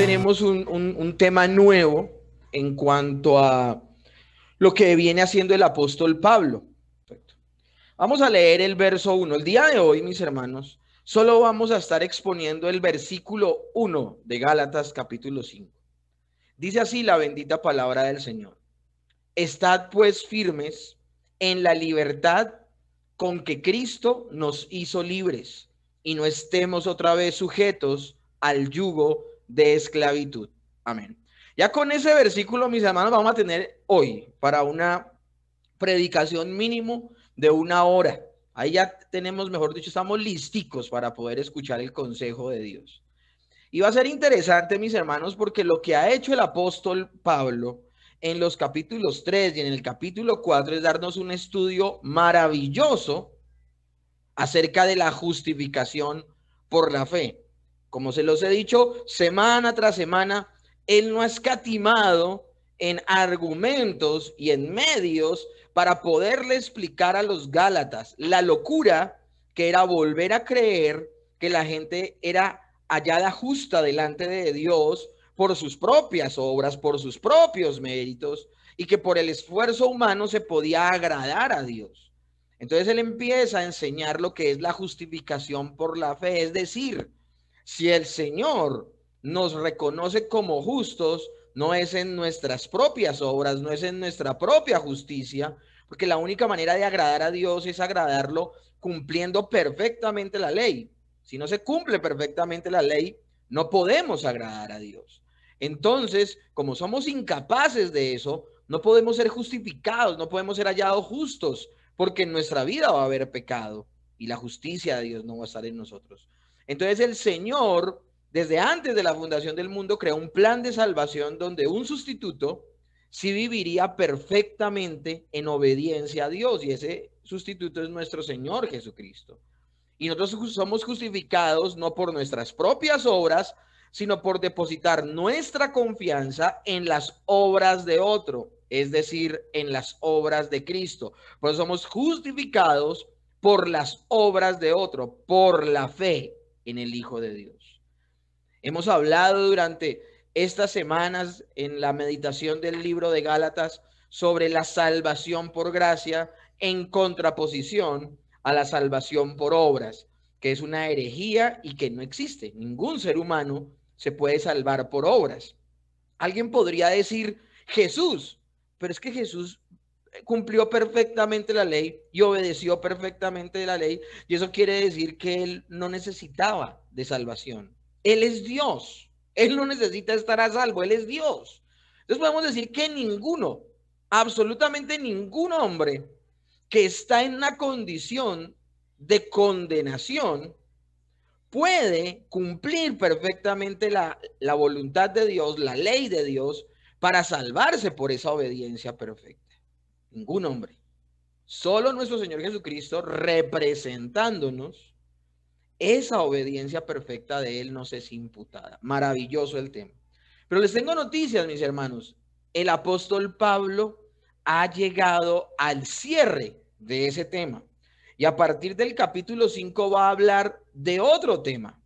tenemos un, tema nuevo en cuanto a lo que viene haciendo el apóstol Pablo. Vamos a leer el verso 1. El día de hoy, mis hermanos, solo vamos a estar exponiendo el versículo 1 de Gálatas capítulo 5. Dice así la bendita palabra del Señor. Estad pues firmes en la libertad con que Cristo nos hizo libres y no estemos otra vez sujetos al yugo de esclavitud. Amén. Ya con ese versículo, mis hermanos, vamos a tener hoy para una predicación mínimo de una hora. Ahí ya tenemos, mejor dicho, estamos listicos para poder escuchar el consejo de Dios. Y va a ser interesante, mis hermanos, porque lo que ha hecho el apóstol Pablo en los capítulos 3 y en el capítulo 4 es darnos un estudio maravilloso acerca de la justificación por la fe. Como se los he dicho, semana tras semana, Él no ha escatimado en argumentos y en medios para poderle explicar a los Gálatas la locura que era volver a creer que la gente era hallada justa delante de Dios por sus propias obras, por sus propios méritos, y que por el esfuerzo humano se podía agradar a Dios. Entonces él empieza a enseñar lo que es la justificación por la fe, es decir, si el Señor nos reconoce como justos, no es en nuestras propias obras, no es en nuestra propia justicia, porque la única manera de agradar a Dios es agradarlo cumpliendo perfectamente la ley. Si no se cumple perfectamente la ley, no podemos agradar a Dios. Entonces, como somos incapaces de eso, no podemos ser justificados, no podemos ser hallados justos, porque en nuestra vida va a haber pecado y la justicia de Dios no va a estar en nosotros. Entonces el Señor, desde antes de la fundación del mundo, creó un plan de salvación donde un sustituto sí viviría perfectamente en obediencia a Dios. Y ese sustituto es nuestro Señor Jesucristo. Y nosotros somos justificados no por nuestras propias obras, sino por depositar nuestra confianza en las obras de otro, es decir, en las obras de Cristo. Pues somos justificados por las obras de otro, por la fe en el Hijo de Dios. Hemos hablado durante estas semanas en la meditación del libro de Gálatas sobre la salvación por gracia en contraposición a la salvación por obras, que es una herejía y que no existe. Ningún ser humano se puede salvar por obras. Alguien podría decir Jesús, pero es que Jesús cumplió perfectamente la ley y obedeció perfectamente la ley. Y eso quiere decir que él no necesitaba de salvación. Él es Dios. Él no necesita estar a salvo. Él es Dios. Entonces podemos decir que ninguno, absolutamente ningún hombre que está en una condición de condenación puede cumplir perfectamente la, la voluntad de Dios, la ley de Dios, para salvarse por esa obediencia perfecta ningún hombre. Solo nuestro Señor Jesucristo representándonos, esa obediencia perfecta de Él nos es imputada. Maravilloso el tema. Pero les tengo noticias, mis hermanos. El apóstol Pablo ha llegado al cierre de ese tema. Y a partir del capítulo 5 va a hablar de otro tema.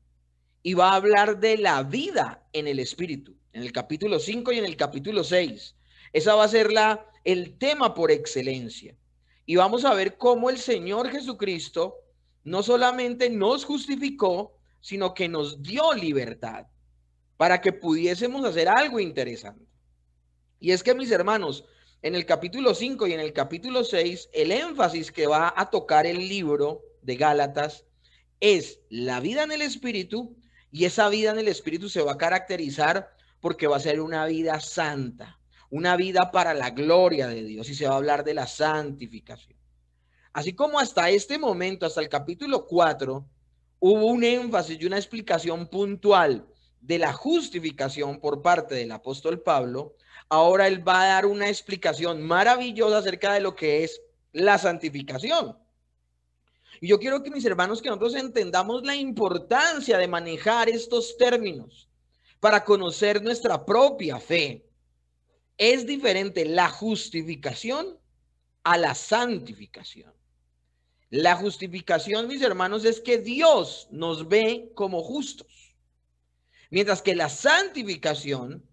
Y va a hablar de la vida en el Espíritu. En el capítulo 5 y en el capítulo 6. Esa va a ser la el tema por excelencia. Y vamos a ver cómo el Señor Jesucristo no solamente nos justificó, sino que nos dio libertad para que pudiésemos hacer algo interesante. Y es que mis hermanos, en el capítulo 5 y en el capítulo 6, el énfasis que va a tocar el libro de Gálatas es la vida en el Espíritu y esa vida en el Espíritu se va a caracterizar porque va a ser una vida santa, una vida para la gloria de Dios y se va a hablar de la santificación. Así como hasta este momento, hasta el capítulo 4, hubo un énfasis y una explicación puntual de la justificación por parte del apóstol Pablo, ahora él va a dar una explicación maravillosa acerca de lo que es la santificación. Y yo quiero que mis hermanos, que nosotros entendamos la importancia de manejar estos términos para conocer nuestra propia fe es diferente la justificación a la santificación. La justificación, mis hermanos, es que Dios nos ve como justos. Mientras que la santificación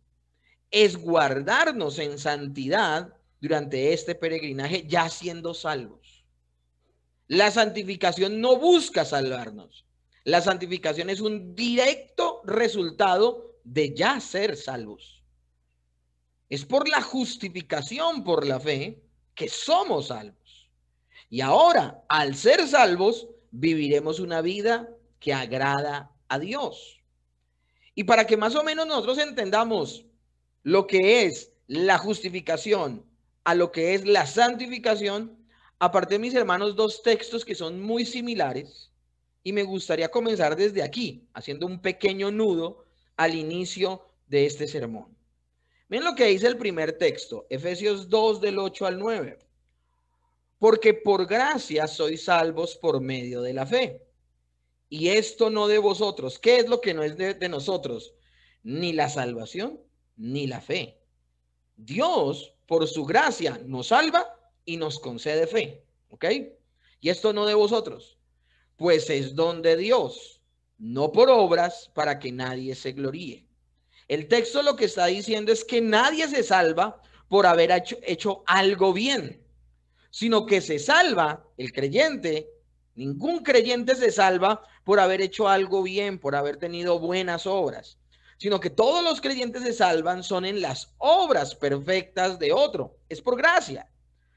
es guardarnos en santidad durante este peregrinaje ya siendo salvos. La santificación no busca salvarnos. La santificación es un directo resultado de ya ser salvos. Es por la justificación por la fe que somos salvos. Y ahora, al ser salvos, viviremos una vida que agrada a Dios. Y para que más o menos nosotros entendamos lo que es la justificación a lo que es la santificación, aparte mis hermanos, dos textos que son muy similares y me gustaría comenzar desde aquí, haciendo un pequeño nudo al inicio de este sermón. Miren lo que dice el primer texto, Efesios 2 del 8 al 9. Porque por gracia sois salvos por medio de la fe. Y esto no de vosotros. ¿Qué es lo que no es de, nosotros? Ni la salvación, ni la fe. Dios, por su gracia, nos salva y nos concede fe. ¿Ok? Y esto no de vosotros, pues es don de Dios, no por obras para que nadie se gloríe. El texto lo que está diciendo es que nadie se salva por haber hecho, algo bien, sino que se salva el creyente, ningún creyente se salva por haber hecho algo bien, por haber tenido buenas obras, sino que todos los creyentes se salvan son en las obras perfectas de otro, es por gracia.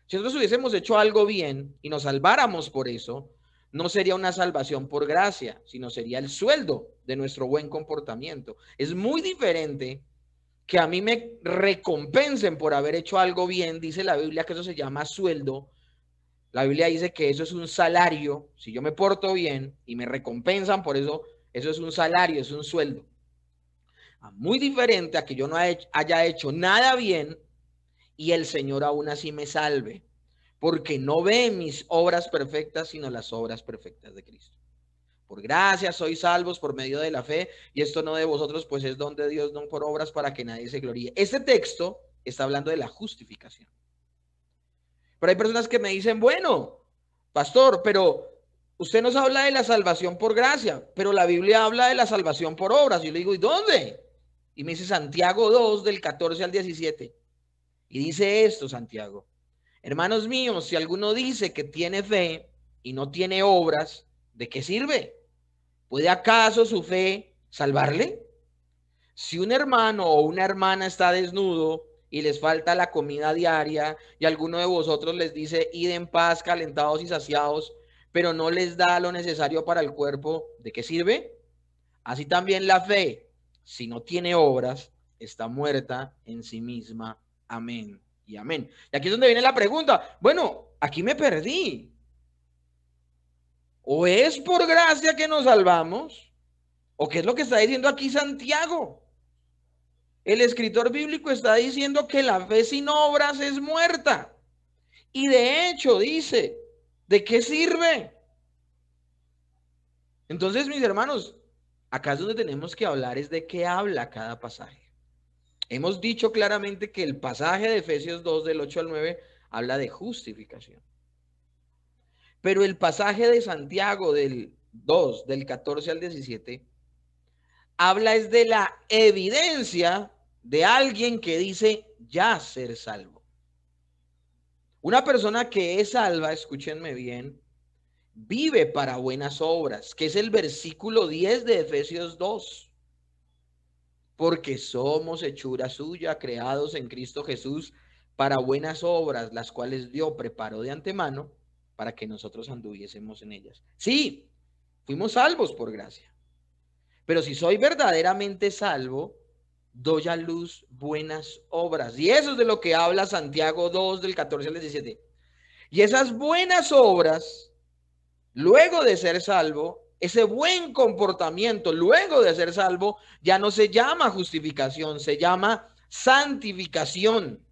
Si nosotros hubiésemos hecho algo bien y nos salváramos por eso, no sería una salvación por gracia, sino sería el sueldo de nuestro buen comportamiento. Es muy diferente que a mí me recompensen por haber hecho algo bien, dice la Biblia que eso se llama sueldo. La Biblia dice que eso es un salario, si yo me porto bien y me recompensan por eso, eso es un salario, es un sueldo. Ah, muy diferente a que yo no haya hecho nada bien y el Señor aún así me salve porque no ve mis obras perfectas, sino las obras perfectas de Cristo. Por gracia sois salvos por medio de la fe, y esto no de vosotros, pues es donde Dios, no por obras para que nadie se gloríe. Este texto está hablando de la justificación. Pero hay personas que me dicen, bueno, pastor, pero usted nos habla de la salvación por gracia, pero la Biblia habla de la salvación por obras. yo le digo, ¿y dónde? Y me dice Santiago 2 del 14 al 17. Y dice esto, Santiago. Hermanos míos, si alguno dice que tiene fe y no tiene obras, ¿de qué sirve? ¿Puede acaso su fe salvarle? Si un hermano o una hermana está desnudo y les falta la comida diaria y alguno de vosotros les dice, id en paz, calentados y saciados, pero no les da lo necesario para el cuerpo, ¿de qué sirve? Así también la fe, si no tiene obras, está muerta en sí misma. Amén y amén. Y aquí es donde viene la pregunta, bueno, aquí me perdí. O es por gracia que nos salvamos, o qué es lo que está diciendo aquí Santiago. El escritor bíblico está diciendo que la fe sin obras es muerta. Y de hecho dice, ¿de qué sirve? Entonces, mis hermanos, acá es donde tenemos que hablar es de qué habla cada pasaje. Hemos dicho claramente que el pasaje de Efesios 2 del 8 al 9 habla de justificación. Pero el pasaje de Santiago del 2 del 14 al 17 habla es de la evidencia de alguien que dice ya ser salvo. Una persona que es salva, escúchenme bien, vive para buenas obras, que es el versículo 10 de Efesios 2 porque somos hechura suya, creados en Cristo Jesús para buenas obras, las cuales Dios preparó de antemano para que nosotros anduviésemos en ellas. Sí, fuimos salvos por gracia. Pero si soy verdaderamente salvo, doy a luz buenas obras. Y eso es de lo que habla Santiago 2 del 14 al 17. Y esas buenas obras, luego de ser salvo, ese buen comportamiento luego de ser salvo ya no se llama justificación, se llama santificación.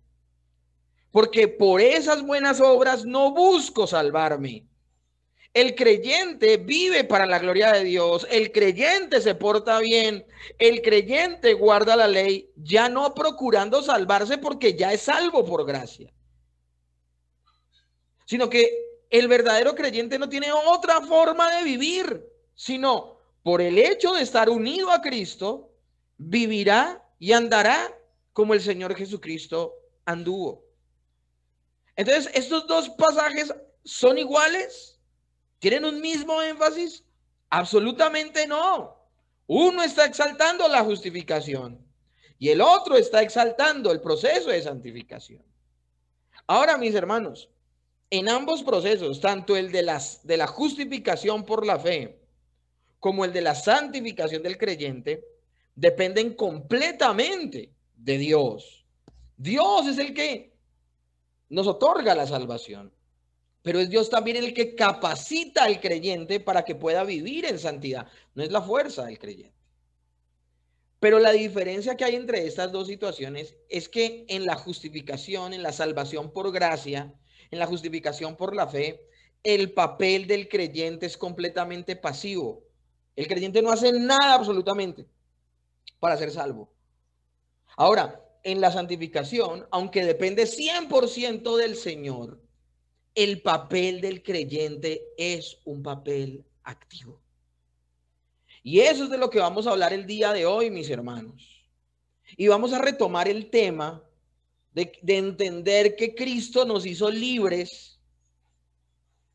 Porque por esas buenas obras no busco salvarme. El creyente vive para la gloria de Dios. El creyente se porta bien. El creyente guarda la ley, ya no procurando salvarse porque ya es salvo por gracia. Sino que el verdadero creyente no tiene otra forma de vivir sino por el hecho de estar unido a Cristo, vivirá y andará como el Señor Jesucristo anduvo. Entonces, estos dos pasajes son iguales, tienen un mismo énfasis. Absolutamente no. Uno está exaltando la justificación y el otro está exaltando el proceso de santificación. Ahora, mis hermanos, en ambos procesos, tanto el de, las, de la justificación por la fe como el de la santificación del creyente dependen completamente de Dios. Dios es el que nos otorga la salvación, pero es Dios también el que capacita al creyente para que pueda vivir en santidad. No es la fuerza del creyente. Pero la diferencia que hay entre estas dos situaciones es que en la justificación, en la salvación por gracia, en la justificación por la fe, el papel del creyente es completamente pasivo. El creyente no hace nada absolutamente para ser salvo. Ahora, en la santificación, aunque depende 100% del Señor, el papel del creyente es un papel activo. Y eso es de lo que vamos a hablar el día de hoy, mis hermanos. Y vamos a retomar el tema de, de entender que Cristo nos hizo libres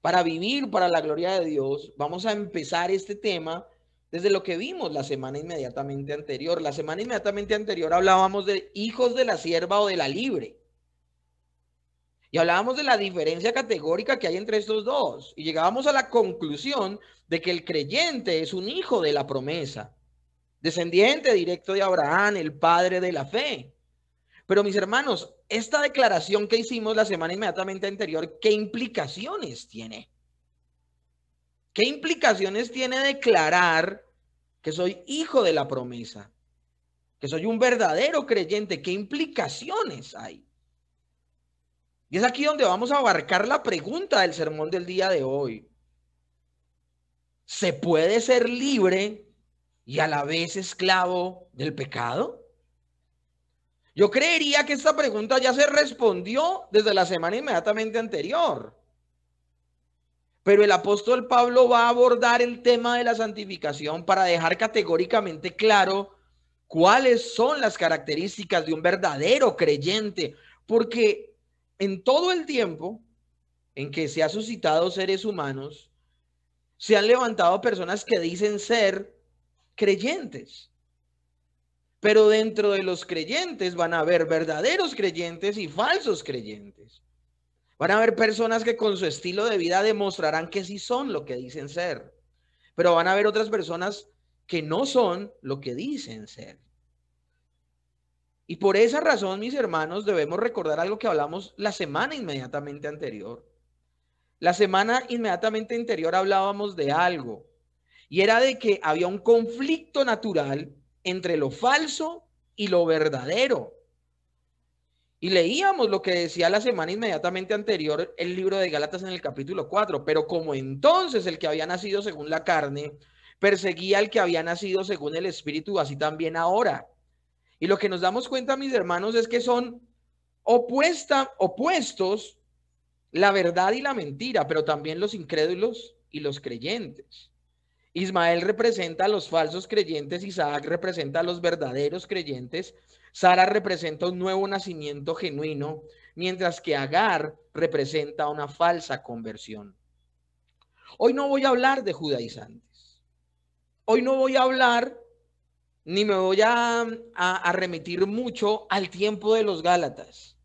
para vivir para la gloria de Dios, vamos a empezar este tema desde lo que vimos la semana inmediatamente anterior. La semana inmediatamente anterior hablábamos de hijos de la sierva o de la libre. Y hablábamos de la diferencia categórica que hay entre estos dos. Y llegábamos a la conclusión de que el creyente es un hijo de la promesa, descendiente directo de Abraham, el padre de la fe. Pero mis hermanos, esta declaración que hicimos la semana inmediatamente anterior, ¿qué implicaciones tiene? ¿Qué implicaciones tiene declarar que soy hijo de la promesa? Que soy un verdadero creyente. ¿Qué implicaciones hay? Y es aquí donde vamos a abarcar la pregunta del sermón del día de hoy. ¿Se puede ser libre y a la vez esclavo del pecado? Yo creería que esta pregunta ya se respondió desde la semana inmediatamente anterior. Pero el apóstol Pablo va a abordar el tema de la santificación para dejar categóricamente claro cuáles son las características de un verdadero creyente. Porque en todo el tiempo en que se han suscitado seres humanos, se han levantado personas que dicen ser creyentes. Pero dentro de los creyentes van a haber verdaderos creyentes y falsos creyentes. Van a haber personas que con su estilo de vida demostrarán que sí son lo que dicen ser, pero van a haber otras personas que no son lo que dicen ser. Y por esa razón, mis hermanos, debemos recordar algo que hablamos la semana inmediatamente anterior. La semana inmediatamente anterior hablábamos de algo, y era de que había un conflicto natural entre lo falso y lo verdadero. Y leíamos lo que decía la semana inmediatamente anterior el libro de Gálatas en el capítulo 4, pero como entonces el que había nacido según la carne perseguía al que había nacido según el espíritu, así también ahora. Y lo que nos damos cuenta, mis hermanos, es que son opuesta, opuestos la verdad y la mentira, pero también los incrédulos y los creyentes. Ismael representa a los falsos creyentes, Isaac representa a los verdaderos creyentes, Sara representa un nuevo nacimiento genuino, mientras que Agar representa una falsa conversión. Hoy no voy a hablar de judaizantes. Hoy no voy a hablar ni me voy a, remitir mucho al tiempo de los Gálatas,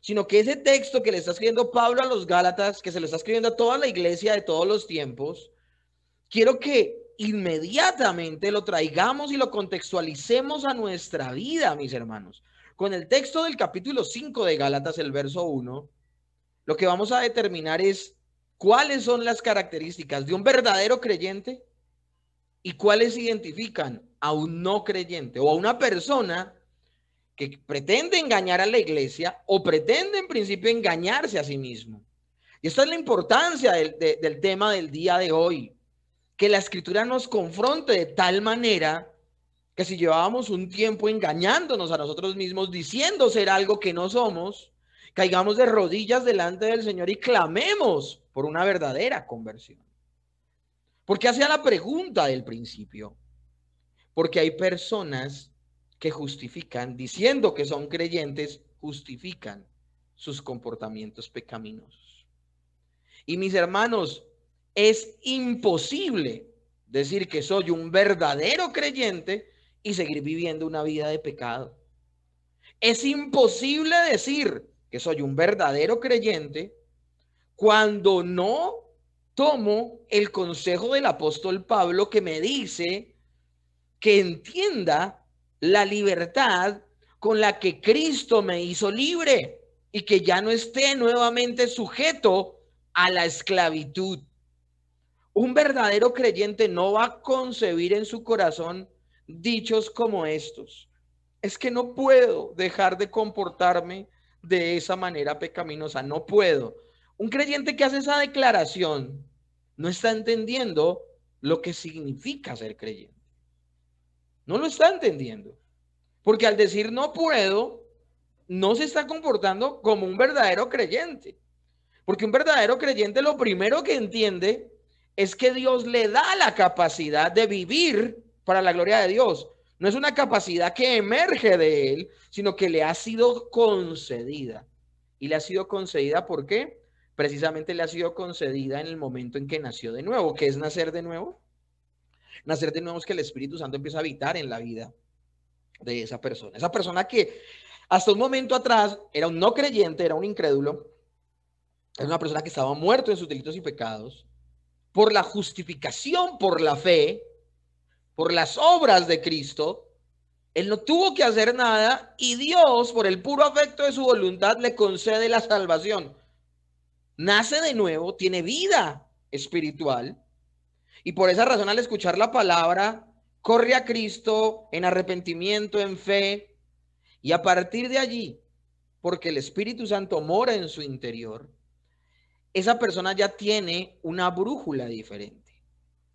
sino que ese texto que le está escribiendo Pablo a los Gálatas, que se lo está escribiendo a toda la iglesia de todos los tiempos, quiero que inmediatamente lo traigamos y lo contextualicemos a nuestra vida, mis hermanos. Con el texto del capítulo 5 de Gálatas, el verso 1, lo que vamos a determinar es cuáles son las características de un verdadero creyente y cuáles identifican a un no creyente o a una persona que pretende engañar a la iglesia o pretende en principio engañarse a sí mismo. Y esta es la importancia del, del tema del día de hoy que la escritura nos confronte de tal manera que si llevábamos un tiempo engañándonos a nosotros mismos, diciendo ser algo que no somos, caigamos de rodillas delante del Señor y clamemos por una verdadera conversión. Porque hacía la pregunta del principio, porque hay personas que justifican, diciendo que son creyentes, justifican sus comportamientos pecaminosos. Y mis hermanos, es imposible decir que soy un verdadero creyente y seguir viviendo una vida de pecado. Es imposible decir que soy un verdadero creyente cuando no tomo el consejo del apóstol Pablo que me dice que entienda la libertad con la que Cristo me hizo libre y que ya no esté nuevamente sujeto a la esclavitud. Un verdadero creyente no va a concebir en su corazón dichos como estos. Es que no puedo dejar de comportarme de esa manera pecaminosa, no puedo. Un creyente que hace esa declaración no está entendiendo lo que significa ser creyente. No lo está entendiendo. Porque al decir no puedo, no se está comportando como un verdadero creyente. Porque un verdadero creyente lo primero que entiende es que Dios le da la capacidad de vivir para la gloria de Dios. No es una capacidad que emerge de él, sino que le ha sido concedida. Y le ha sido concedida ¿por qué? Precisamente le ha sido concedida en el momento en que nació de nuevo, ¿Qué es nacer de nuevo. Nacer de nuevo es que el Espíritu Santo empieza a habitar en la vida de esa persona. Esa persona que hasta un momento atrás era un no creyente, era un incrédulo, era una persona que estaba muerto en sus delitos y pecados, por la justificación por la fe, por las obras de Cristo, él no tuvo que hacer nada y Dios, por el puro afecto de su voluntad, le concede la salvación. Nace de nuevo, tiene vida espiritual y por esa razón al escuchar la palabra, corre a Cristo en arrepentimiento, en fe y a partir de allí, porque el Espíritu Santo mora en su interior, esa persona ya tiene una brújula diferente.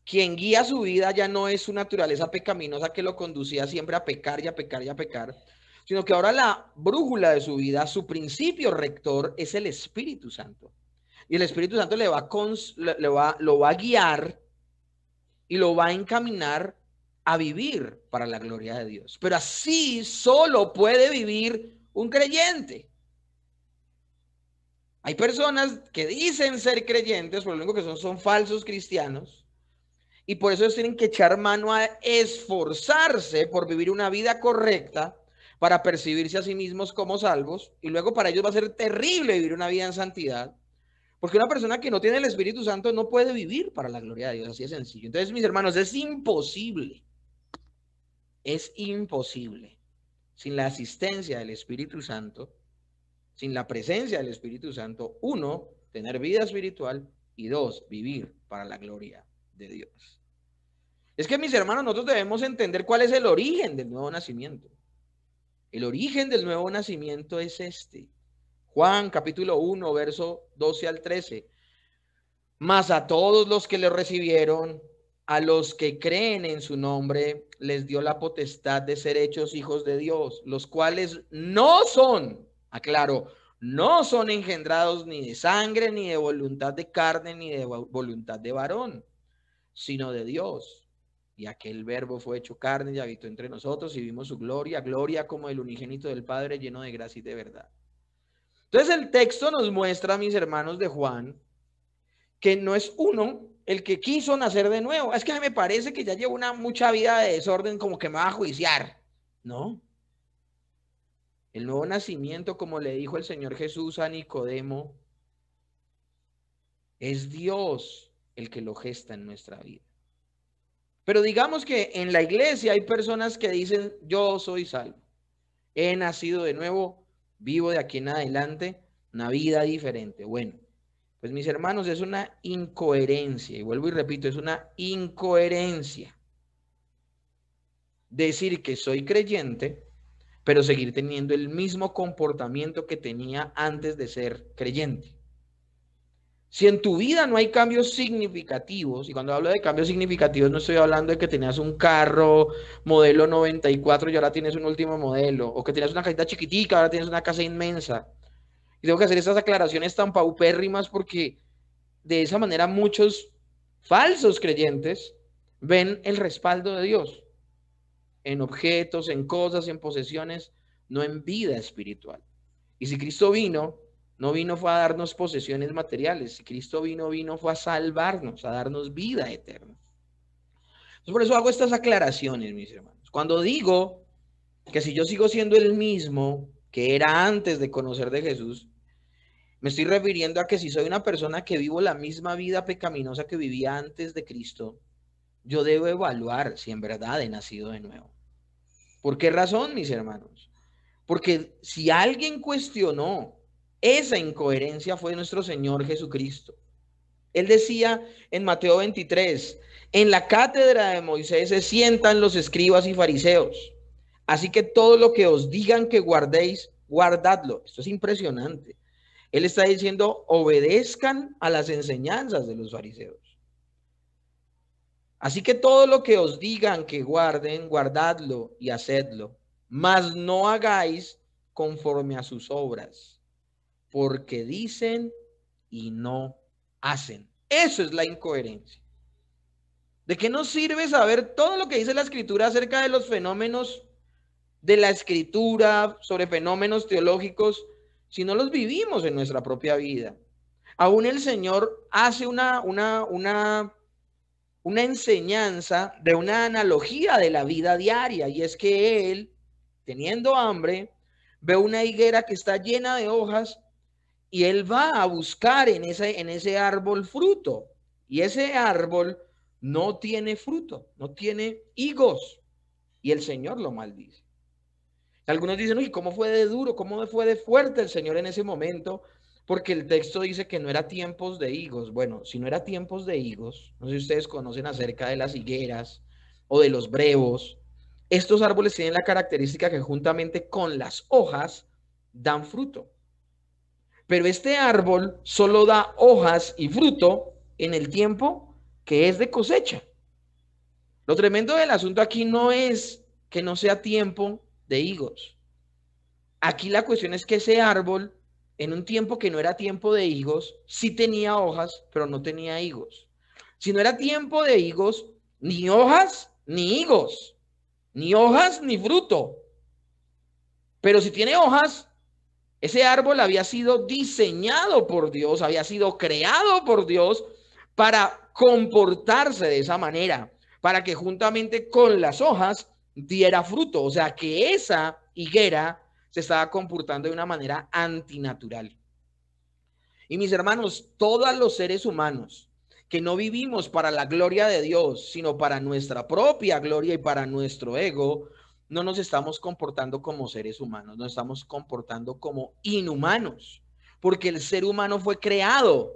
Quien guía su vida ya no es su naturaleza pecaminosa que lo conducía siempre a pecar y a pecar y a pecar, sino que ahora la brújula de su vida, su principio rector es el Espíritu Santo. Y el Espíritu Santo le va, le va lo va a guiar y lo va a encaminar a vivir para la gloria de Dios. Pero así solo puede vivir un creyente. Hay personas que dicen ser creyentes, pero lo único que son son falsos cristianos. Y por eso ellos tienen que echar mano a esforzarse por vivir una vida correcta para percibirse a sí mismos como salvos. Y luego para ellos va a ser terrible vivir una vida en santidad. Porque una persona que no tiene el Espíritu Santo no puede vivir para la gloria de Dios. Así de sencillo. Entonces, mis hermanos, es imposible. Es imposible. Sin la asistencia del Espíritu Santo sin la presencia del Espíritu Santo, uno, tener vida espiritual y dos, vivir para la gloria de Dios. Es que mis hermanos, nosotros debemos entender cuál es el origen del nuevo nacimiento. El origen del nuevo nacimiento es este. Juan capítulo 1, verso 12 al 13. Mas a todos los que le recibieron, a los que creen en su nombre, les dio la potestad de ser hechos hijos de Dios, los cuales no son Aclaro, no son engendrados ni de sangre, ni de voluntad de carne, ni de voluntad de varón, sino de Dios. Y aquel verbo fue hecho carne y habitó entre nosotros y vimos su gloria, gloria como el unigénito del Padre lleno de gracia y de verdad. Entonces el texto nos muestra, mis hermanos de Juan, que no es uno el que quiso nacer de nuevo. Es que me parece que ya llevo una mucha vida de desorden como que me va a juiciar. No, el nuevo nacimiento, como le dijo el Señor Jesús a Nicodemo, es Dios el que lo gesta en nuestra vida. Pero digamos que en la iglesia hay personas que dicen, yo soy salvo, he nacido de nuevo, vivo de aquí en adelante una vida diferente. Bueno, pues mis hermanos, es una incoherencia, y vuelvo y repito, es una incoherencia decir que soy creyente pero seguir teniendo el mismo comportamiento que tenía antes de ser creyente. Si en tu vida no hay cambios significativos, y cuando hablo de cambios significativos no estoy hablando de que tenías un carro modelo 94 y ahora tienes un último modelo, o que tenías una casita chiquitica, ahora tienes una casa inmensa. Y tengo que hacer estas aclaraciones tan paupérrimas porque de esa manera muchos falsos creyentes ven el respaldo de Dios en objetos, en cosas, en posesiones, no en vida espiritual. Y si Cristo vino, no vino fue a darnos posesiones materiales. Si Cristo vino, vino fue a salvarnos, a darnos vida eterna. por eso hago estas aclaraciones, mis hermanos. Cuando digo que si yo sigo siendo el mismo que era antes de conocer de Jesús, me estoy refiriendo a que si soy una persona que vivo la misma vida pecaminosa que vivía antes de Cristo, yo debo evaluar si en verdad he nacido de nuevo. ¿Por qué razón, mis hermanos? Porque si alguien cuestionó esa incoherencia fue nuestro Señor Jesucristo. Él decía en Mateo 23, en la cátedra de Moisés se sientan los escribas y fariseos. Así que todo lo que os digan que guardéis, guardadlo. Esto es impresionante. Él está diciendo, obedezcan a las enseñanzas de los fariseos. Así que todo lo que os digan que guarden, guardadlo y hacedlo, mas no hagáis conforme a sus obras, porque dicen y no hacen. Eso es la incoherencia. ¿De qué nos sirve saber todo lo que dice la escritura acerca de los fenómenos de la escritura, sobre fenómenos teológicos, si no los vivimos en nuestra propia vida? Aún el Señor hace una, una, una una enseñanza de una analogía de la vida diaria, y es que él, teniendo hambre, ve una higuera que está llena de hojas y él va a buscar en ese, en ese árbol fruto, y ese árbol no tiene fruto, no tiene higos, y el Señor lo maldice. Algunos dicen, uy, ¿cómo fue de duro? ¿Cómo fue de fuerte el Señor en ese momento porque el texto dice que no era tiempos de higos. Bueno, si no era tiempos de higos, no sé si ustedes conocen acerca de las higueras o de los brevos, estos árboles tienen la característica que juntamente con las hojas dan fruto. Pero este árbol solo da hojas y fruto en el tiempo que es de cosecha. Lo tremendo del asunto aquí no es que no sea tiempo de higos. Aquí la cuestión es que ese árbol en un tiempo que no era tiempo de higos, sí tenía hojas, pero no tenía higos. Si no era tiempo de higos, ni hojas, ni higos, ni hojas, ni fruto. Pero si tiene hojas, ese árbol había sido diseñado por Dios, había sido creado por Dios para comportarse de esa manera, para que juntamente con las hojas diera fruto. O sea, que esa higuera se estaba comportando de una manera antinatural. Y mis hermanos, todos los seres humanos que no vivimos para la gloria de Dios, sino para nuestra propia gloria y para nuestro ego, no nos estamos comportando como seres humanos, nos estamos comportando como inhumanos, porque el ser humano fue creado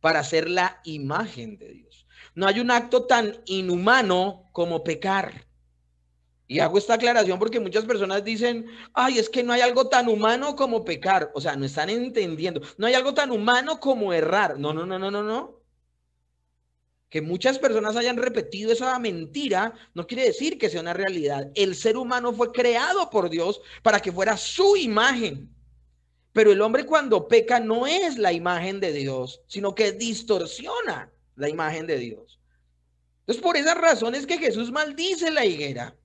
para ser la imagen de Dios. No hay un acto tan inhumano como pecar. Y hago esta aclaración porque muchas personas dicen, ay, es que no hay algo tan humano como pecar. O sea, no están entendiendo. No hay algo tan humano como errar. No, no, no, no, no, no. Que muchas personas hayan repetido esa mentira no quiere decir que sea una realidad. El ser humano fue creado por Dios para que fuera su imagen. Pero el hombre cuando peca no es la imagen de Dios, sino que distorsiona la imagen de Dios. Entonces, por esas razones que Jesús maldice la higuera.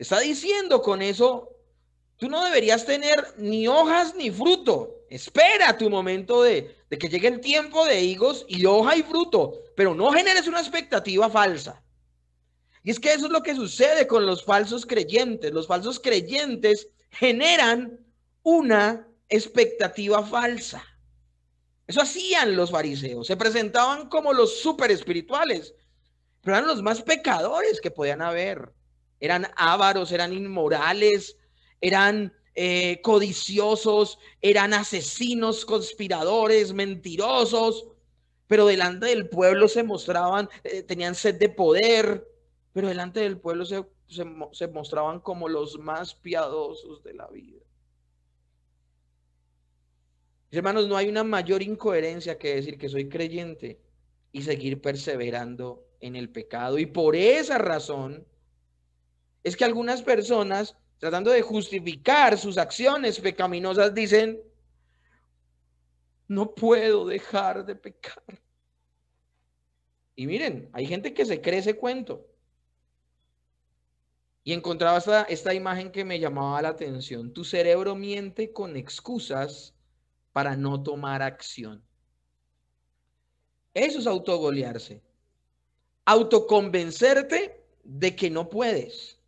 Está diciendo con eso, tú no deberías tener ni hojas ni fruto. Espera tu momento de, que llegue el tiempo de higos y hoja y fruto, pero no generes una expectativa falsa. Y es que eso es lo que sucede con los falsos creyentes. Los falsos creyentes generan una expectativa falsa. Eso hacían los fariseos. Se presentaban como los super espirituales, pero eran los más pecadores que podían haber eran ávaros, eran inmorales, eran eh, codiciosos, eran asesinos, conspiradores, mentirosos, pero delante del pueblo se mostraban, eh, tenían sed de poder, pero delante del pueblo se, se mostraban como los más piadosos de la vida. Hermanos, no hay una mayor incoherencia que decir que soy creyente y seguir perseverando en el pecado. Y por esa razón, es que algunas personas, tratando de justificar sus acciones pecaminosas, dicen, no puedo dejar de pecar. Y miren, hay gente que se cree ese cuento. Y encontraba esta, esta imagen que me llamaba la atención. Tu cerebro miente con excusas para no tomar acción. Eso es autogolearse. Autoconvencerte de que no puedes.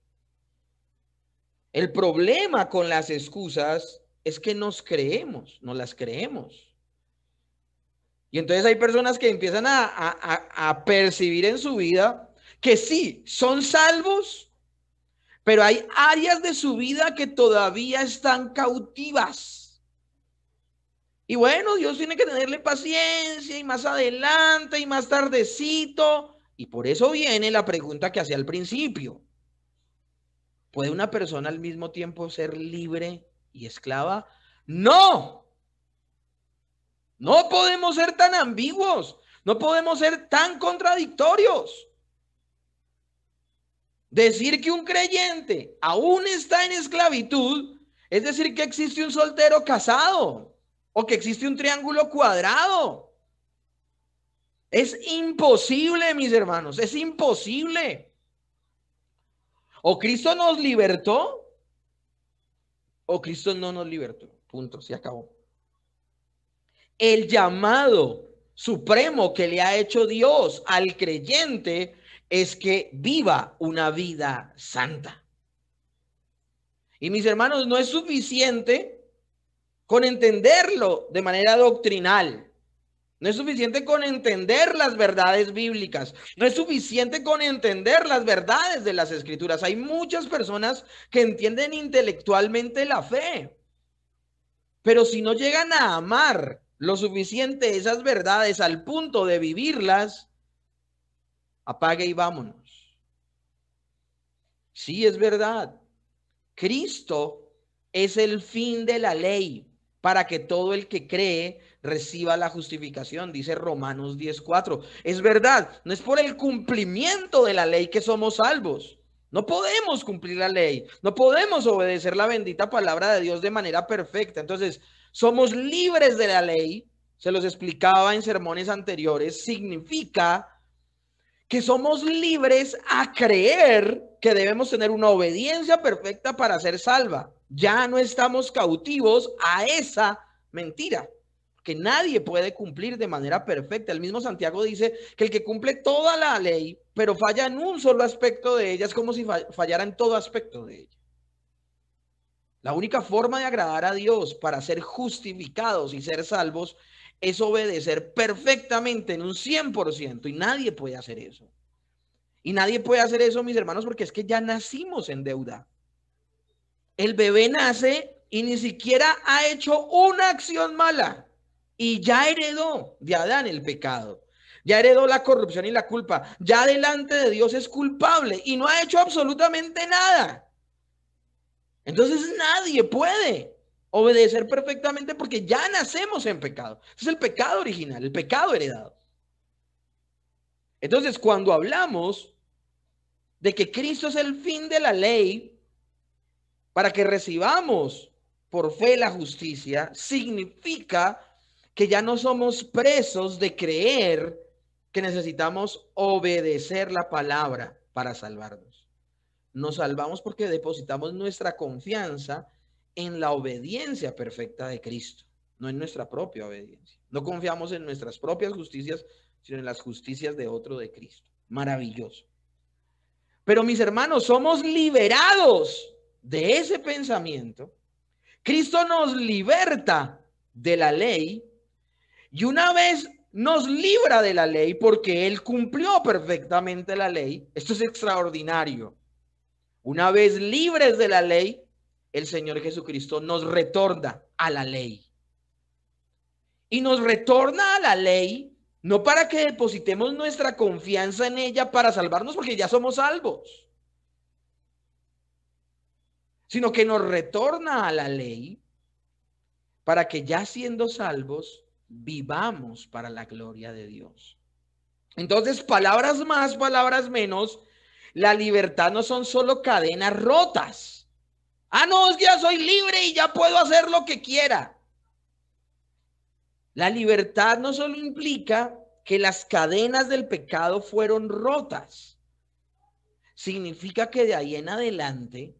El problema con las excusas es que nos creemos, no las creemos. Y entonces hay personas que empiezan a, a percibir en su vida que sí, son salvos, pero hay áreas de su vida que todavía están cautivas. Y bueno, Dios tiene que tenerle paciencia y más adelante y más tardecito. Y por eso viene la pregunta que hacía al principio. ¿Puede una persona al mismo tiempo ser libre y esclava? No. No podemos ser tan ambiguos. No podemos ser tan contradictorios. Decir que un creyente aún está en esclavitud es decir que existe un soltero casado o que existe un triángulo cuadrado. Es imposible, mis hermanos, es imposible. O Cristo nos libertó o Cristo no nos libertó. Punto, se acabó. El llamado supremo que le ha hecho Dios al creyente es que viva una vida santa. Y mis hermanos, no es suficiente con entenderlo de manera doctrinal. No es suficiente con entender las verdades bíblicas. No es suficiente con entender las verdades de las escrituras. Hay muchas personas que entienden intelectualmente la fe. Pero si no llegan a amar lo suficiente esas verdades al punto de vivirlas, apague y vámonos. Sí, es verdad. Cristo es el fin de la ley para que todo el que cree reciba la justificación, dice Romanos 10:4. Es verdad, no es por el cumplimiento de la ley que somos salvos. No podemos cumplir la ley, no podemos obedecer la bendita palabra de Dios de manera perfecta. Entonces, somos libres de la ley, se los explicaba en sermones anteriores, significa que somos libres a creer que debemos tener una obediencia perfecta para ser salva. Ya no estamos cautivos a esa mentira que nadie puede cumplir de manera perfecta. El mismo Santiago dice que el que cumple toda la ley, pero falla en un solo aspecto de ella, es como si fallara en todo aspecto de ella. La única forma de agradar a Dios para ser justificados y ser salvos es obedecer perfectamente en un 100% y nadie puede hacer eso. Y nadie puede hacer eso, mis hermanos, porque es que ya nacimos en deuda. El bebé nace y ni siquiera ha hecho una acción mala y ya heredó de Adán el pecado. Ya heredó la corrupción y la culpa. Ya delante de Dios es culpable y no ha hecho absolutamente nada. Entonces nadie puede obedecer perfectamente porque ya nacemos en pecado. Es el pecado original, el pecado heredado. Entonces cuando hablamos de que Cristo es el fin de la ley, para que recibamos por fe la justicia, significa que ya no somos presos de creer que necesitamos obedecer la palabra para salvarnos. Nos salvamos porque depositamos nuestra confianza en la obediencia perfecta de Cristo, no en nuestra propia obediencia. No confiamos en nuestras propias justicias, sino en las justicias de otro de Cristo. Maravilloso. Pero mis hermanos, somos liberados de ese pensamiento, Cristo nos liberta de la ley y una vez nos libra de la ley porque Él cumplió perfectamente la ley, esto es extraordinario. Una vez libres de la ley, el Señor Jesucristo nos retorna a la ley. Y nos retorna a la ley no para que depositemos nuestra confianza en ella para salvarnos porque ya somos salvos sino que nos retorna a la ley para que ya siendo salvos vivamos para la gloria de Dios. Entonces, palabras más, palabras menos, la libertad no son solo cadenas rotas. Ah, no, ya soy libre y ya puedo hacer lo que quiera. La libertad no solo implica que las cadenas del pecado fueron rotas, significa que de ahí en adelante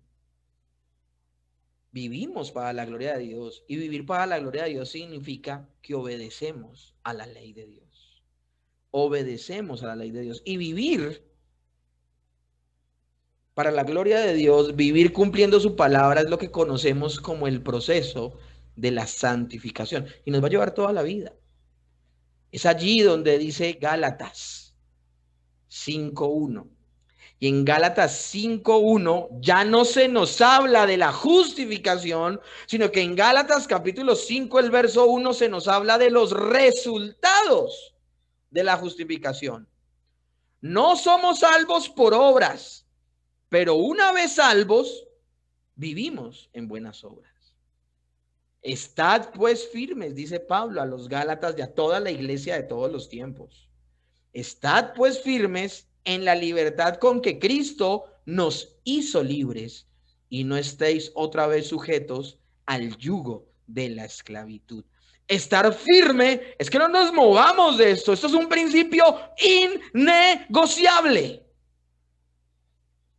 vivimos para la gloria de Dios. Y vivir para la gloria de Dios significa que obedecemos a la ley de Dios. Obedecemos a la ley de Dios. Y vivir para la gloria de Dios, vivir cumpliendo su palabra es lo que conocemos como el proceso de la santificación. Y nos va a llevar toda la vida. Es allí donde dice Gálatas 5.1 y en Gálatas 5.1 ya no se nos habla de la justificación, sino que en Gálatas capítulo 5, el verso 1, se nos habla de los resultados de la justificación. No somos salvos por obras, pero una vez salvos, vivimos en buenas obras. Estad pues firmes, dice Pablo a los Gálatas y a toda la iglesia de todos los tiempos. Estad pues firmes en la libertad con que Cristo nos hizo libres y no estéis otra vez sujetos al yugo de la esclavitud. Estar firme es que no nos movamos de esto. Esto es un principio innegociable.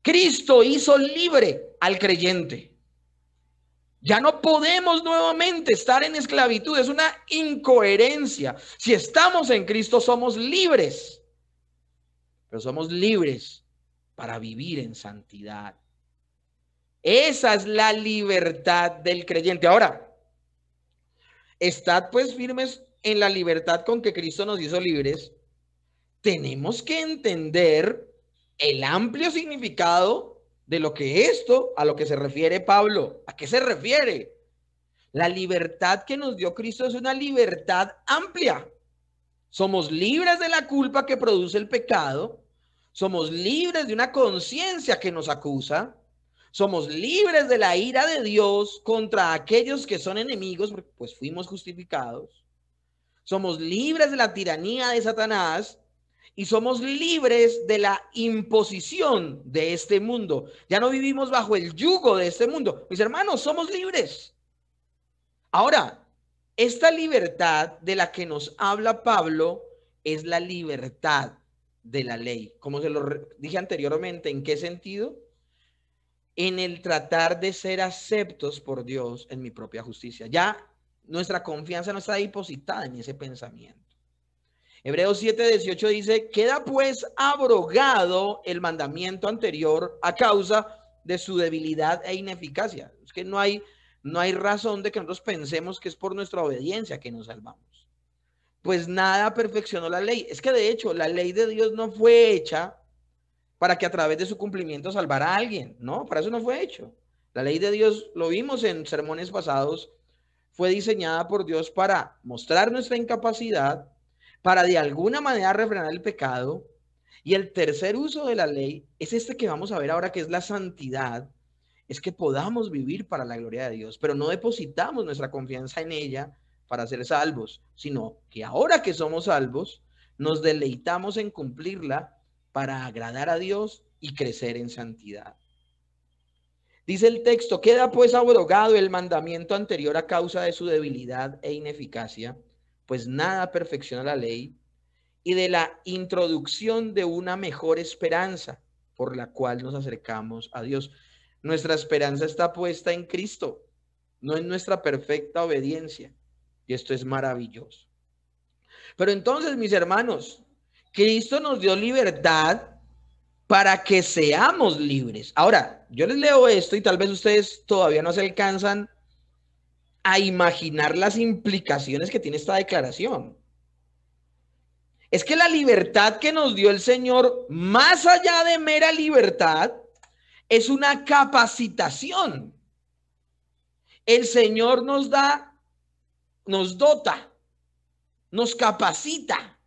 Cristo hizo libre al creyente. Ya no podemos nuevamente estar en esclavitud. Es una incoherencia. Si estamos en Cristo somos libres pero somos libres para vivir en santidad. Esa es la libertad del creyente. Ahora, estad pues firmes en la libertad con que Cristo nos hizo libres. Tenemos que entender el amplio significado de lo que esto, a lo que se refiere Pablo. ¿A qué se refiere? La libertad que nos dio Cristo es una libertad amplia. Somos libres de la culpa que produce el pecado somos libres de una conciencia que nos acusa. Somos libres de la ira de Dios contra aquellos que son enemigos, pues fuimos justificados. Somos libres de la tiranía de Satanás y somos libres de la imposición de este mundo. Ya no vivimos bajo el yugo de este mundo. Mis hermanos, somos libres. Ahora, esta libertad de la que nos habla Pablo es la libertad de la ley. Como se lo dije anteriormente, ¿en qué sentido? En el tratar de ser aceptos por Dios en mi propia justicia. Ya nuestra confianza no está depositada en ese pensamiento. Hebreos 7, 18 dice, queda pues abrogado el mandamiento anterior a causa de su debilidad e ineficacia. Es que no hay, no hay razón de que nosotros pensemos que es por nuestra obediencia que nos salvamos pues nada perfeccionó la ley. Es que de hecho la ley de Dios no fue hecha para que a través de su cumplimiento salvara a alguien, ¿no? Para eso no fue hecho. La ley de Dios, lo vimos en sermones pasados, fue diseñada por Dios para mostrar nuestra incapacidad, para de alguna manera refrenar el pecado. Y el tercer uso de la ley es este que vamos a ver ahora, que es la santidad, es que podamos vivir para la gloria de Dios, pero no depositamos nuestra confianza en ella, para ser salvos, sino que ahora que somos salvos, nos deleitamos en cumplirla para agradar a Dios y crecer en santidad. Dice el texto, queda pues abrogado el mandamiento anterior a causa de su debilidad e ineficacia, pues nada perfecciona la ley, y de la introducción de una mejor esperanza por la cual nos acercamos a Dios. Nuestra esperanza está puesta en Cristo, no en nuestra perfecta obediencia esto es maravilloso. Pero entonces, mis hermanos, Cristo nos dio libertad para que seamos libres. Ahora, yo les leo esto y tal vez ustedes todavía no se alcanzan a imaginar las implicaciones que tiene esta declaración. Es que la libertad que nos dio el Señor, más allá de mera libertad, es una capacitación. El Señor nos da nos dota, nos capacita.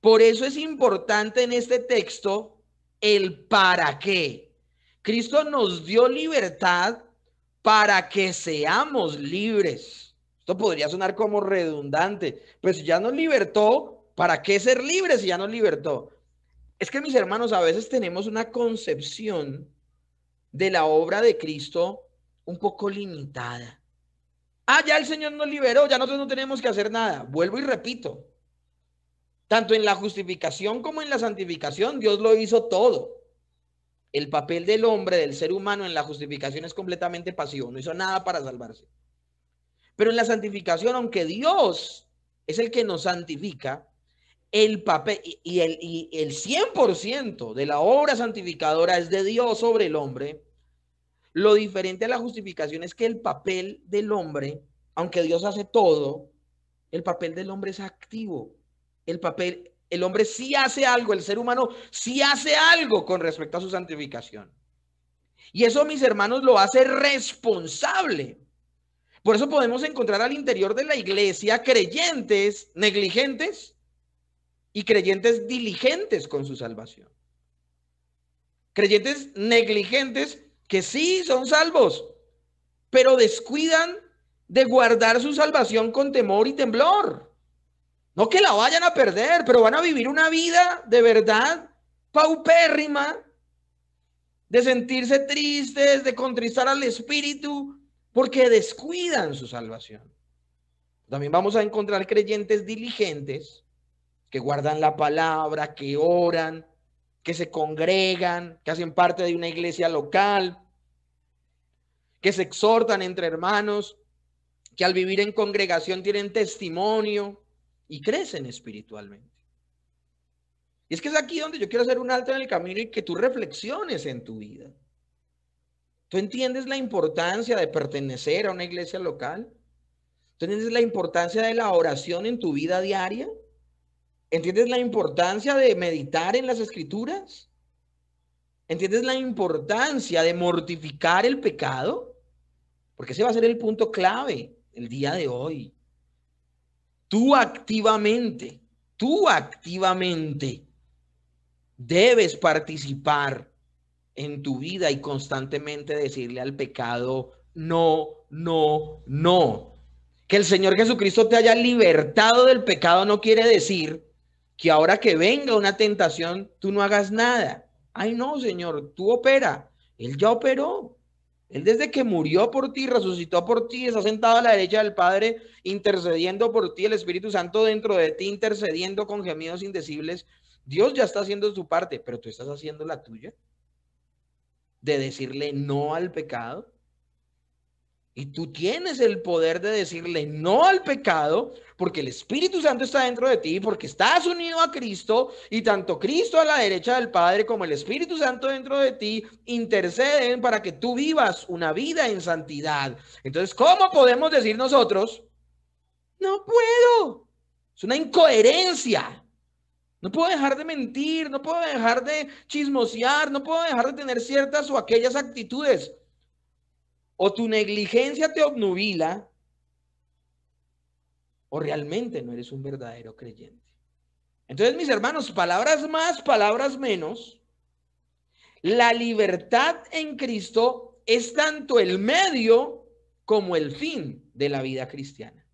Por eso es importante en este texto el para qué. Cristo nos dio libertad para que seamos libres. Esto podría sonar como redundante. Pues ya nos libertó, ¿para qué ser libres si ya nos libertó? Es que mis hermanos, a veces tenemos una concepción de la obra de Cristo un poco limitada. Ah, ya el Señor nos liberó, ya nosotros no tenemos que hacer nada. Vuelvo y repito. Tanto en la justificación como en la santificación, Dios lo hizo todo. El papel del hombre, del ser humano en la justificación es completamente pasivo, no hizo nada para salvarse. Pero en la santificación, aunque Dios es el que nos santifica, el papel y el, y el 100% de la obra santificadora es de Dios sobre el hombre, lo diferente a la justificación es que el papel del hombre, aunque Dios hace todo, el papel del hombre es activo. El papel, el hombre sí hace algo, el ser humano sí hace algo con respecto a su santificación. Y eso, mis hermanos, lo hace responsable. Por eso podemos encontrar al interior de la iglesia creyentes negligentes y creyentes diligentes con su salvación. Creyentes negligentes que sí son salvos, pero descuidan de guardar su salvación con temor y temblor. No que la vayan a perder, pero van a vivir una vida de verdad paupérrima, de sentirse tristes, de contristar al Espíritu, porque descuidan su salvación. También vamos a encontrar creyentes diligentes que guardan la palabra, que oran, que se congregan, que hacen parte de una iglesia local, que se exhortan entre hermanos, que al vivir en congregación tienen testimonio y crecen espiritualmente. Y es que es aquí donde yo quiero hacer un alto en el camino y que tú reflexiones en tu vida. ¿Tú entiendes la importancia de pertenecer a una iglesia local? ¿Tú entiendes la importancia de la oración en tu vida diaria? ¿Entiendes la importancia de meditar en las escrituras? ¿Entiendes la importancia de mortificar el pecado? Porque ese va a ser el punto clave el día de hoy. Tú activamente, tú activamente debes participar en tu vida y constantemente decirle al pecado, no, no, no. Que el Señor Jesucristo te haya libertado del pecado no quiere decir que ahora que venga una tentación, tú no hagas nada. Ay, no, Señor, tú opera. Él ya operó. Él desde que murió por ti, resucitó por ti, está sentado a la derecha del Padre, intercediendo por ti, el Espíritu Santo dentro de ti, intercediendo con gemidos indecibles. Dios ya está haciendo su parte, pero tú estás haciendo la tuya de decirle no al pecado, y tú tienes el poder de decirle no al pecado, porque el Espíritu Santo está dentro de ti, porque estás unido a Cristo, y tanto Cristo a la derecha del Padre como el Espíritu Santo dentro de ti interceden para que tú vivas una vida en santidad. Entonces, ¿cómo podemos decir nosotros? No puedo. Es una incoherencia. No puedo dejar de mentir, no puedo dejar de chismosear, no puedo dejar de tener ciertas o aquellas actitudes o tu negligencia te obnubila, o realmente no eres un verdadero creyente. Entonces, mis hermanos, palabras más, palabras menos. La libertad en Cristo es tanto el medio como el fin de la vida cristiana.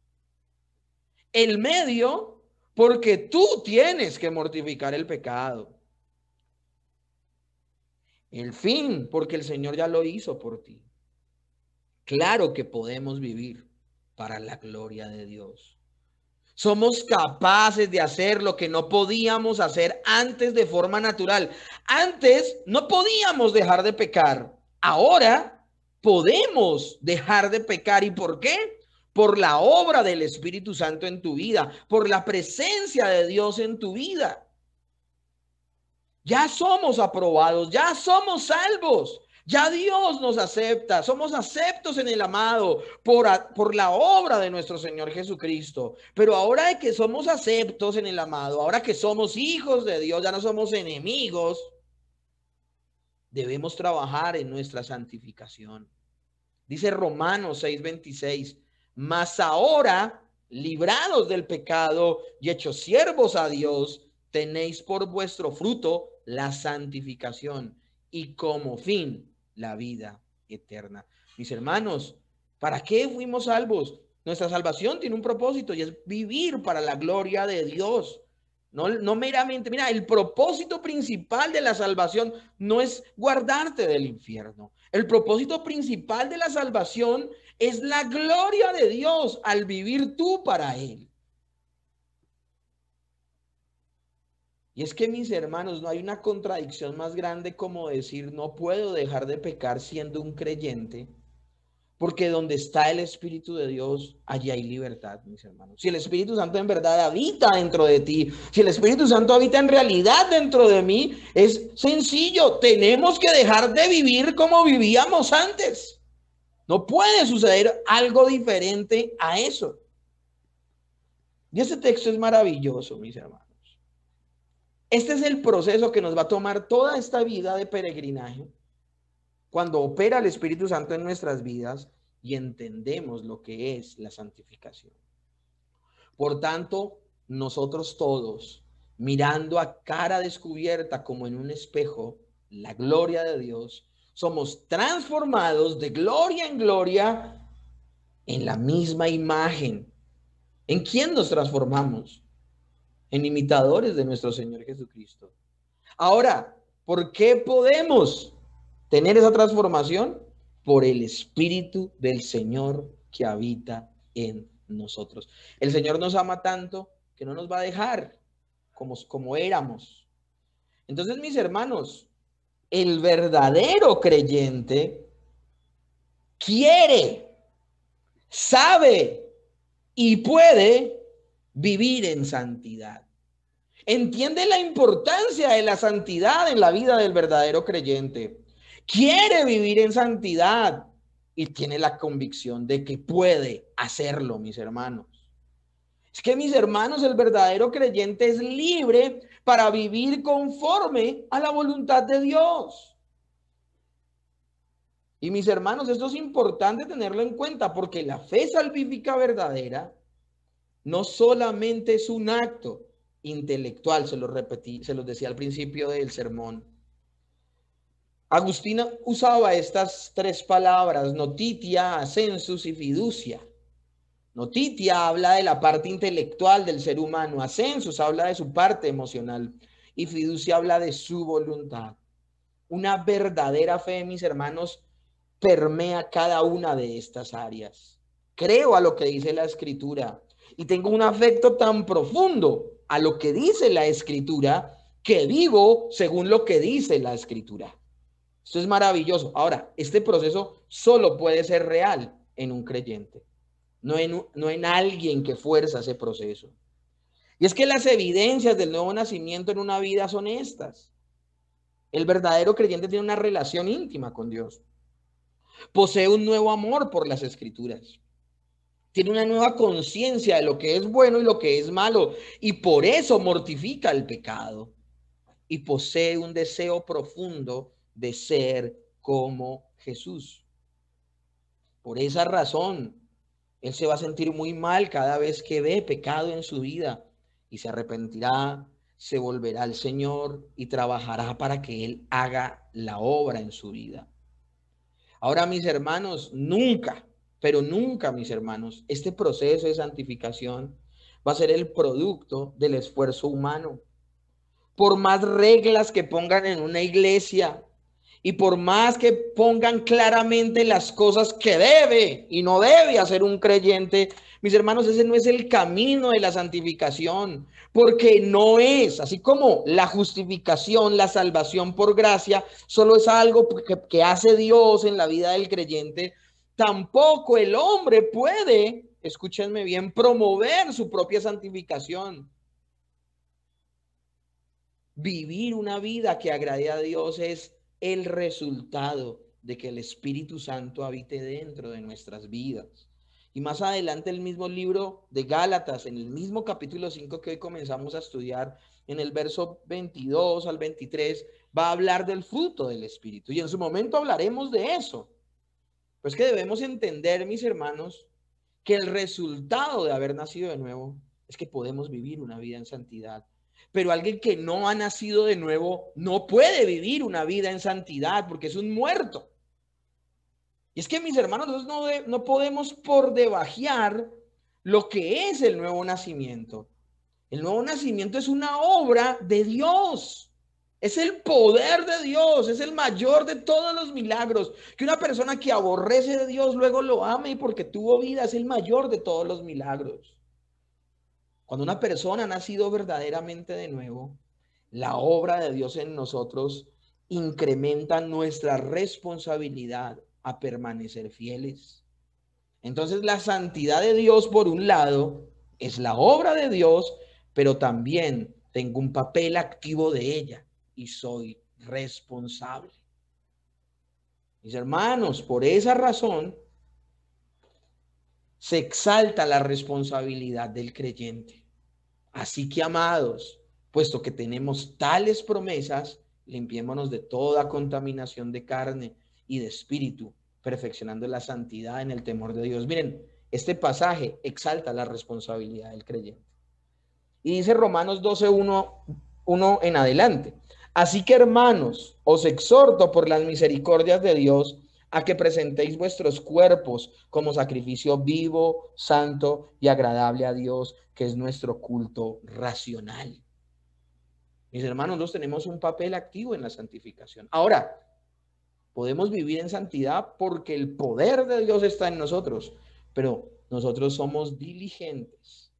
El medio porque tú tienes que mortificar el pecado. El fin porque el Señor ya lo hizo por ti. Claro que podemos vivir para la gloria de Dios. Somos capaces de hacer lo que no podíamos hacer antes de forma natural. Antes no podíamos dejar de pecar. Ahora podemos dejar de pecar. ¿Y por qué? Por la obra del Espíritu Santo en tu vida, por la presencia de Dios en tu vida. Ya somos aprobados, ya somos salvos. Ya Dios nos acepta, somos aceptos en el amado por, la obra de nuestro Señor Jesucristo. Pero ahora que somos aceptos en el amado, ahora que somos hijos de Dios, ya no somos enemigos, debemos trabajar en nuestra santificación. Dice Romanos 6:26, mas ahora, librados del pecado y hechos siervos a Dios, tenéis por vuestro fruto la santificación y como fin la vida eterna. Mis hermanos, ¿para qué fuimos salvos? Nuestra salvación tiene un propósito y es vivir para la gloria de Dios. No, no meramente, mira, el propósito principal de la salvación no es guardarte del infierno. El propósito principal de la salvación es la gloria de Dios al vivir tú para Él. Y es que mis hermanos, no hay una contradicción más grande como decir, no puedo dejar de pecar siendo un creyente, porque donde está el Espíritu de Dios, allí hay libertad, mis hermanos. Si el Espíritu Santo en verdad habita dentro de ti, si el Espíritu Santo habita en realidad dentro de mí, es sencillo, tenemos que dejar de vivir como vivíamos antes. No puede suceder algo diferente a eso. Y ese texto es maravilloso, mis hermanos. Este es el proceso que nos va a tomar toda esta vida de peregrinaje cuando opera el Espíritu Santo en nuestras vidas y entendemos lo que es la santificación. Por tanto, nosotros todos, mirando a cara descubierta como en un espejo, la gloria de Dios, somos transformados de gloria en gloria en la misma imagen. ¿En quién nos transformamos? en imitadores de nuestro Señor Jesucristo. Ahora, ¿por qué podemos tener esa transformación? Por el Espíritu del Señor que habita en nosotros. El Señor nos ama tanto que no nos va a dejar como, como éramos. Entonces, mis hermanos, el verdadero creyente quiere, sabe y puede vivir en santidad. Entiende la importancia de la santidad en la vida del verdadero creyente. Quiere vivir en santidad y tiene la convicción de que puede hacerlo, mis hermanos. Es que, mis hermanos, el verdadero creyente es libre para vivir conforme a la voluntad de Dios. Y mis hermanos, esto es importante tenerlo en cuenta porque la fe salvífica verdadera no solamente es un acto intelectual, se lo repetí, se lo decía al principio del sermón. Agustina usaba estas tres palabras, notitia, ascensus y fiducia. Notitia habla de la parte intelectual del ser humano, ascensus habla de su parte emocional y fiducia habla de su voluntad. Una verdadera fe, mis hermanos, permea cada una de estas áreas. Creo a lo que dice la escritura, y tengo un afecto tan profundo a lo que dice la escritura que vivo según lo que dice la escritura. Esto es maravilloso. Ahora, este proceso solo puede ser real en un creyente, no en, no en alguien que fuerza ese proceso. Y es que las evidencias del nuevo nacimiento en una vida son estas. El verdadero creyente tiene una relación íntima con Dios. Posee un nuevo amor por las escrituras tiene una nueva conciencia de lo que es bueno y lo que es malo, y por eso mortifica el pecado, y posee un deseo profundo de ser como Jesús. Por esa razón, él se va a sentir muy mal cada vez que ve pecado en su vida y se arrepentirá, se volverá al Señor y trabajará para que Él haga la obra en su vida. Ahora, mis hermanos, nunca pero nunca, mis hermanos, este proceso de santificación va a ser el producto del esfuerzo humano. Por más reglas que pongan en una iglesia y por más que pongan claramente las cosas que debe y no debe hacer un creyente, mis hermanos, ese no es el camino de la santificación, porque no es, así como la justificación, la salvación por gracia, solo es algo que, hace Dios en la vida del creyente, Tampoco el hombre puede, escúchenme bien, promover su propia santificación. Vivir una vida que agrade a Dios es el resultado de que el Espíritu Santo habite dentro de nuestras vidas. Y más adelante el mismo libro de Gálatas, en el mismo capítulo 5 que hoy comenzamos a estudiar, en el verso 22 al 23, va a hablar del fruto del Espíritu. Y en su momento hablaremos de eso es pues que debemos entender, mis hermanos, que el resultado de haber nacido de nuevo es que podemos vivir una vida en santidad. Pero alguien que no ha nacido de nuevo no puede vivir una vida en santidad porque es un muerto. Y es que, mis hermanos, no, no podemos por debajear lo que es el nuevo nacimiento. El nuevo nacimiento es una obra de Dios. Es el poder de Dios, es el mayor de todos los milagros. Que una persona que aborrece de Dios luego lo ame porque tuvo vida, es el mayor de todos los milagros. Cuando una persona ha nacido verdaderamente de nuevo, la obra de Dios en nosotros incrementa nuestra responsabilidad a permanecer fieles. Entonces la santidad de Dios, por un lado, es la obra de Dios, pero también tengo un papel activo de ella y soy responsable. Mis hermanos, por esa razón se exalta la responsabilidad del creyente. Así que, amados, puesto que tenemos tales promesas, limpiémonos de toda contaminación de carne y de espíritu, perfeccionando la santidad en el temor de Dios. Miren, este pasaje exalta la responsabilidad del creyente. Y dice Romanos 12, 1, en adelante. Así que hermanos, os exhorto por las misericordias de Dios a que presentéis vuestros cuerpos como sacrificio vivo, santo y agradable a Dios, que es nuestro culto racional. Mis hermanos, nosotros tenemos un papel activo en la santificación. Ahora, podemos vivir en santidad porque el poder de Dios está en nosotros, pero nosotros somos diligentes.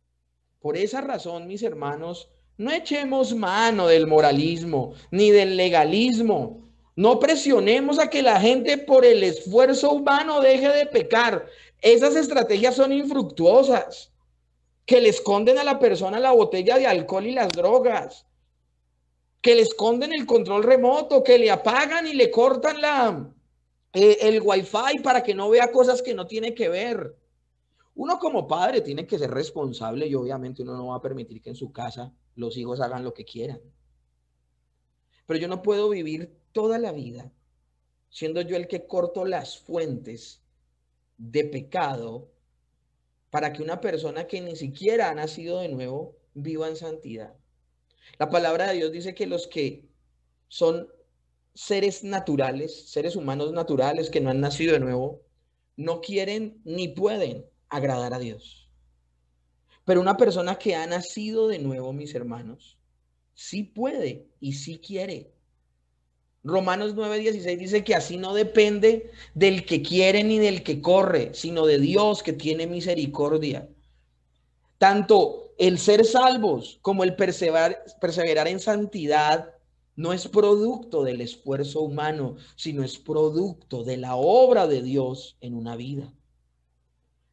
Por esa razón, mis hermanos, no echemos mano del moralismo ni del legalismo. No presionemos a que la gente por el esfuerzo humano deje de pecar. Esas estrategias son infructuosas, que le esconden a la persona la botella de alcohol y las drogas, que le esconden el control remoto, que le apagan y le cortan la, eh, el wifi para que no vea cosas que no tiene que ver. Uno como padre tiene que ser responsable y obviamente uno no va a permitir que en su casa los hijos hagan lo que quieran. Pero yo no puedo vivir toda la vida siendo yo el que corto las fuentes de pecado para que una persona que ni siquiera ha nacido de nuevo viva en santidad. La palabra de Dios dice que los que son seres naturales, seres humanos naturales que no han nacido de nuevo, no quieren ni pueden agradar a Dios. Pero una persona que ha nacido de nuevo, mis hermanos, sí puede y sí quiere. Romanos 9:16 dice que así no depende del que quiere ni del que corre, sino de Dios que tiene misericordia. Tanto el ser salvos como el perseverar, perseverar en santidad no es producto del esfuerzo humano, sino es producto de la obra de Dios en una vida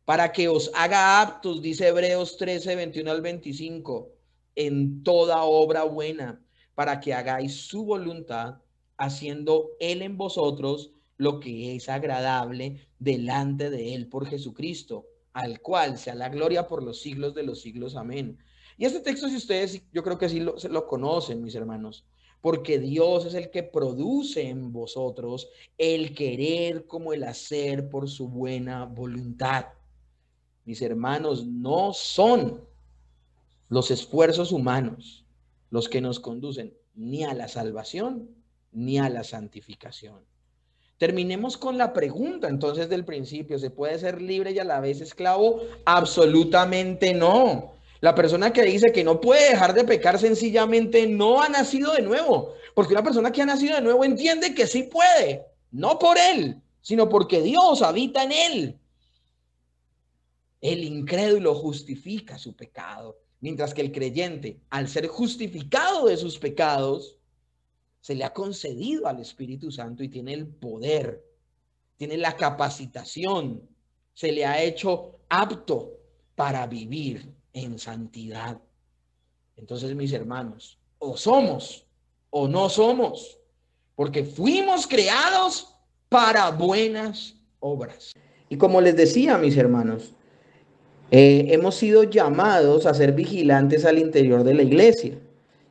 para que os haga aptos, dice Hebreos 13, 21 al 25, en toda obra buena, para que hagáis su voluntad, haciendo Él en vosotros lo que es agradable delante de Él por Jesucristo, al cual sea la gloria por los siglos de los siglos. Amén. Y este texto, si ustedes, yo creo que sí lo, lo conocen, mis hermanos, porque Dios es el que produce en vosotros el querer como el hacer por su buena voluntad mis hermanos, no son los esfuerzos humanos los que nos conducen ni a la salvación ni a la santificación. Terminemos con la pregunta entonces del principio, ¿se puede ser libre y a la vez esclavo? Absolutamente no. La persona que dice que no puede dejar de pecar sencillamente no ha nacido de nuevo, porque una persona que ha nacido de nuevo entiende que sí puede, no por él, sino porque Dios habita en él. El incrédulo justifica su pecado, mientras que el creyente, al ser justificado de sus pecados, se le ha concedido al Espíritu Santo y tiene el poder, tiene la capacitación, se le ha hecho apto para vivir en santidad. Entonces, mis hermanos, o somos o no somos, porque fuimos creados para buenas obras. Y como les decía, mis hermanos, eh, hemos sido llamados a ser vigilantes al interior de la iglesia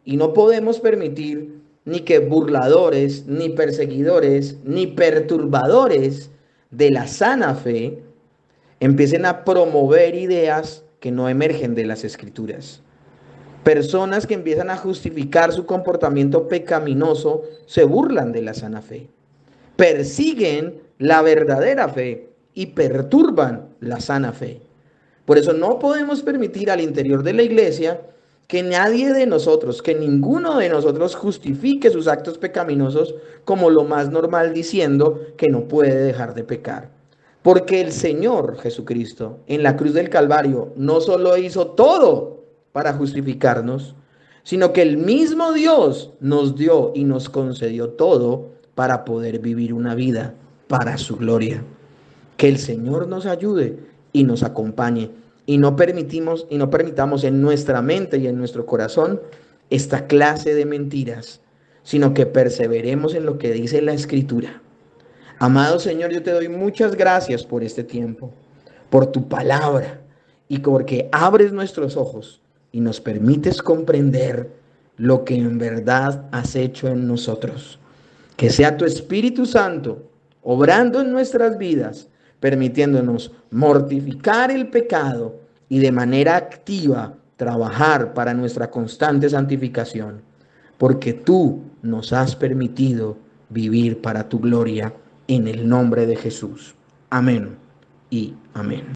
y no podemos permitir ni que burladores, ni perseguidores, ni perturbadores de la sana fe empiecen a promover ideas que no emergen de las escrituras. Personas que empiezan a justificar su comportamiento pecaminoso se burlan de la sana fe, persiguen la verdadera fe y perturban la sana fe. Por eso no podemos permitir al interior de la iglesia que nadie de nosotros, que ninguno de nosotros justifique sus actos pecaminosos como lo más normal diciendo que no puede dejar de pecar. Porque el Señor Jesucristo en la cruz del Calvario no solo hizo todo para justificarnos, sino que el mismo Dios nos dio y nos concedió todo para poder vivir una vida para su gloria. Que el Señor nos ayude y nos acompañe. Y no permitimos y no permitamos en nuestra mente y en nuestro corazón esta clase de mentiras, sino que perseveremos en lo que dice la escritura. Amado Señor, yo te doy muchas gracias por este tiempo, por tu palabra y porque abres nuestros ojos y nos permites comprender lo que en verdad has hecho en nosotros. Que sea tu Espíritu Santo obrando en nuestras vidas permitiéndonos mortificar el pecado y de manera activa trabajar para nuestra constante santificación, porque tú nos has permitido vivir para tu gloria en el nombre de Jesús. Amén y amén.